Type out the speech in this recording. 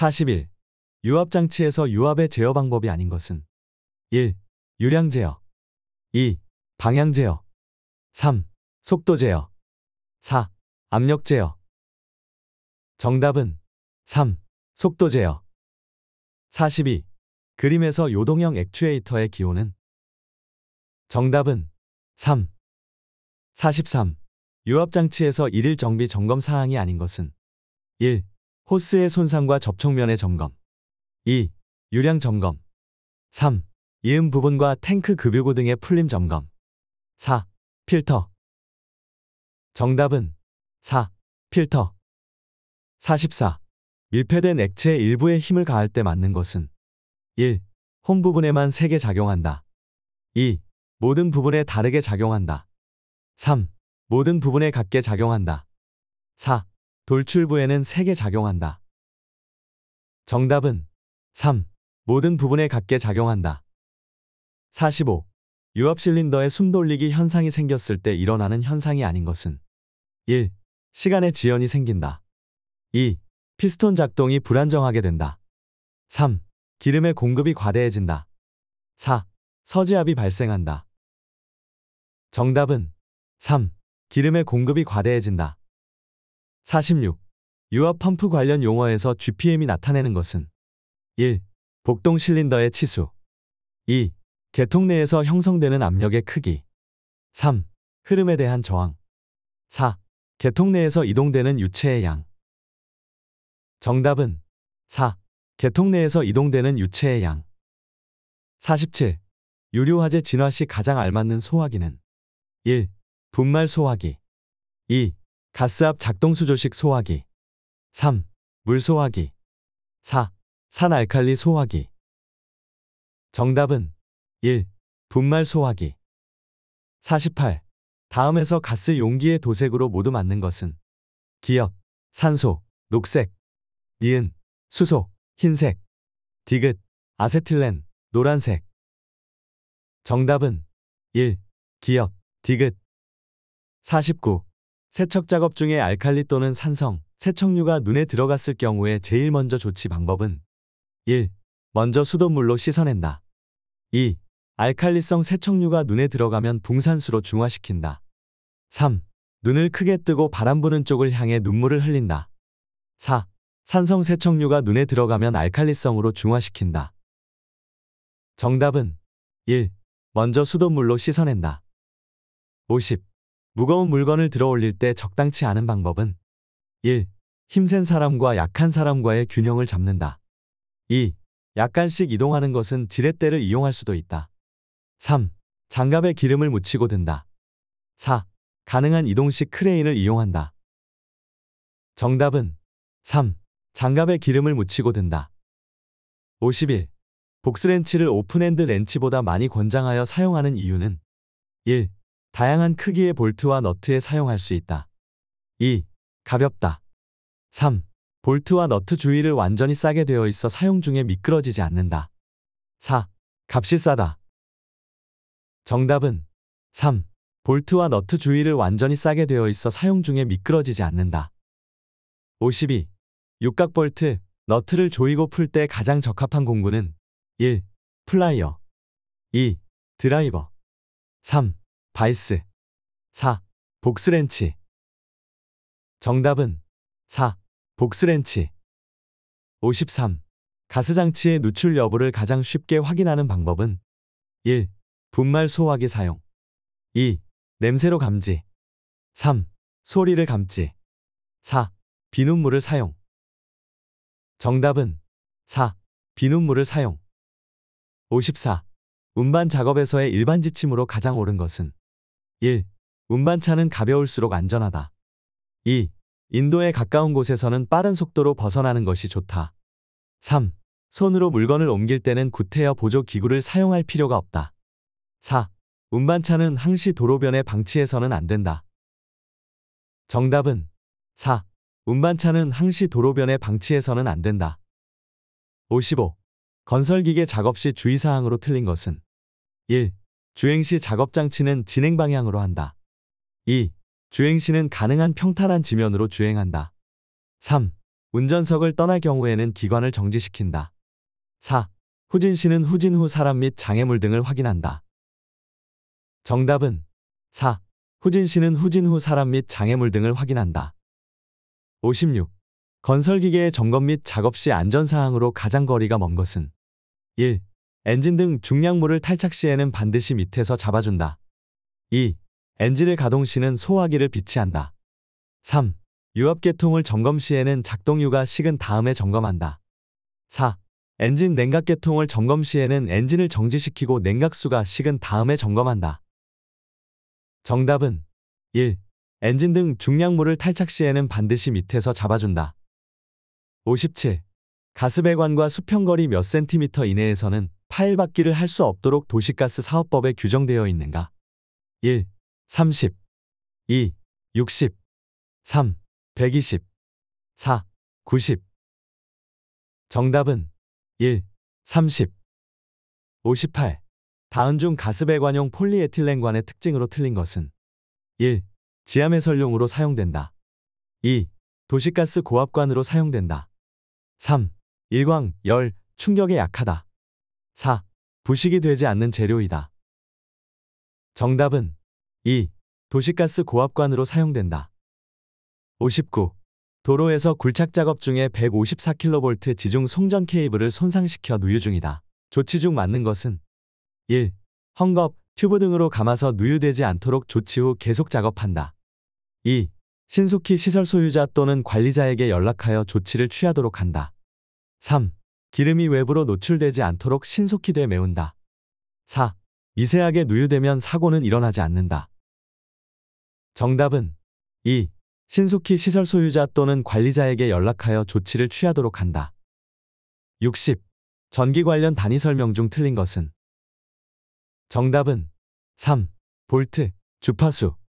41. 유압 장치에서 유압의 제어 방법이 아닌 것은 1. 유량 제어 2. 방향 제어 3. 속도 제어 4. 압력 제어 정답은 3. 속도 제어 42. 그림에서 요동형 액추에이터의 기호는 정답은 3. 43. 유압장치에서 일일 정비 점검 사항이 아닌 것은 1. 호스의 손상과 접촉면의 점검 2. 유량 점검 3. 이음 부분과 탱크 급유구 등의 풀림 점검 4. 필터 정답은 4. 필터 44. 밀폐된 액체 의 일부에 힘을 가할 때 맞는 것은 1. 홈 부분에만 세게 작용한다. 2. 모든 부분에 다르게 작용한다. 3. 모든 부분에 같게 작용한다. 4. 돌출부에는 3개 작용한다. 정답은 3. 모든 부분에 같게 작용한다. 45. 유압 실린더에 숨돌리기 현상이 생겼을 때 일어나는 현상이 아닌 것은 1. 시간의 지연이 생긴다. 2. 피스톤 작동이 불안정하게 된다. 3. 기름의 공급이 과대해진다. 4. 서지압이 발생한다. 정답은 3. 기름의 공급이 과대해진다. 46. 유압 펌프 관련 용어에서 GPM이 나타내는 것은 1. 복동 실린더의 치수 2. 개통 내에서 형성되는 압력의 크기 3. 흐름에 대한 저항 4. 개통 내에서 이동되는 유체의 양 정답은 4. 개통 내에서 이동되는 유체의 양 47. 유료화재 진화 시 가장 알맞는 소화기는 1. 분말 소화기 2. 가스압 작동수조식 소화기 3. 물소화기 4. 산알칼리 소화기 정답은 1. 분말 소화기 48. 다음에서 가스 용기의 도색으로 모두 맞는 것은 기역, 산소, 녹색, 니은, 수소, 흰색, 디귿, 아세틸렌, 노란색 정답은 1. 기역, 디귿 49. 세척 작업 중에 알칼리 또는 산성, 세척류가 눈에 들어갔을 경우에 제일 먼저 조치 방법은 1. 먼저 수돗물로 씻어낸다. 2. 알칼리성 세척류가 눈에 들어가면 붕산수로 중화시킨다. 3. 눈을 크게 뜨고 바람 부는 쪽을 향해 눈물을 흘린다. 4. 산성 세척류가 눈에 들어가면 알칼리성으로 중화시킨다. 정답은 1. 먼저 수돗물로 씻어낸다. 50. 무거운 물건을 들어 올릴 때 적당치 않은 방법은 1. 힘센 사람과 약한 사람과의 균형을 잡는다. 2. 약간씩 이동하는 것은 지렛대를 이용할 수도 있다. 3. 장갑에 기름을 묻히고 든다. 4. 가능한 이동 식 크레인을 이용한다. 정답은 3. 장갑에 기름을 묻히고 든다. 51. 복스렌치를 오픈핸드 렌치보다 많이 권장하여 사용하는 이유는 1. 다양한 크기의 볼트와 너트에 사용할 수 있다. 2. 가볍다. 3. 볼트와 너트 주위를 완전히 싸게 되어 있어 사용 중에 미끄러지지 않는다. 4. 값이 싸다. 정답은 3. 볼트와 너트 주위를 완전히 싸게 되어 있어 사용 중에 미끄러지지 않는다. 52. 육각 볼트, 너트를 조이고 풀 때 가장 적합한 공구는 1. 플라이어 2. 드라이버 3. 바이스 4. 복스렌치 정답은 4. 복스렌치 53. 가스장치의 누출 여부를 가장 쉽게 확인하는 방법은 1. 분말 소화기 사용 2. 냄새로 감지 3. 소리를 감지 4. 비눗물을 사용 정답은 4. 비눗물을 사용 54. 운반 작업에서의 일반 지침으로 가장 옳은 것은 1. 운반차는 가벼울수록 안전하다. 2. 인도에 가까운 곳에서는 빠른 속도로 벗어나는 것이 좋다. 3. 손으로 물건을 옮길 때는 구태여 보조 기구를 사용할 필요가 없다. 4. 운반차는 항시 도로변에 방치해서는 안 된다. 정답은 4. 운반차는 항시 도로변에 방치해서는 안 된다. 55. 건설기계 작업 시 주의사항으로 틀린 것은 1. 주행시 작업장치는 진행 방향으로 한다. 2. 주행시는 가능한 평탄한 지면으로 주행한다. 3. 운전석을 떠날 경우에는 기관을 정지시킨다. 4. 후진시는 후진 후 사람 및 장애물 등을 확인한다. 정답은 4. 후진시는 후진 후 사람 및 장애물 등을 확인한다. 56. 건설기계의 점검 및 작업 시 안전사항으로 가장 거리가 먼 것은 1. 엔진 등 중량물을 탈착 시에는 반드시 밑에서 잡아준다. 2. 엔진을 가동 시는 소화기를 비치한다. 3. 유압계통을 점검 시에는 작동유가 식은 다음에 점검한다. 4. 엔진 냉각계통을 점검 시에는 엔진을 정지시키고 냉각수가 식은 다음에 점검한다. 정답은 1. 엔진 등 중량물을 탈착 시에는 반드시 밑에서 잡아준다. 57. 가스배관과 수평거리 몇 센티미터 이내에서는 파일받기를 할 수 없도록 도시가스 사업법에 규정되어 있는가? 1. 30 2. 60 3. 120 4. 90 정답은 1. 30 58. 다음 중 가스배관용 폴리에틸렌관의 특징으로 틀린 것은 1. 지하매설용으로 사용된다. 2. 도시가스 고압관으로 사용된다. 3. 일광, 열, 충격에 약하다. 4. 부식이 되지 않는 재료이다. 정답은 2. 도시가스 고압관으로 사용된다. 59. 도로에서 굴착 작업 중에 154kV 지중 송전 케이블을 손상시켜 누유 중이다. 조치 중 맞는 것은 1. 헝겊, 튜브 등으로 감아서 누유되지 않도록 조치 후 계속 작업한다. 2. 신속히 시설 소유자 또는 관리자에게 연락하여 조치를 취하도록 한다. 3. 기름이 외부로 노출되지 않도록 신속히 되매운다. 4. 미세하게 누유되면 사고는 일어나지 않는다. 정답은 2. 신속히 시설 소유자 또는 관리자에게 연락하여 조치를 취하도록 한다. 60. 전기 관련 단위 설명 중 틀린 것은? 정답은 3. 볼트, 주파수,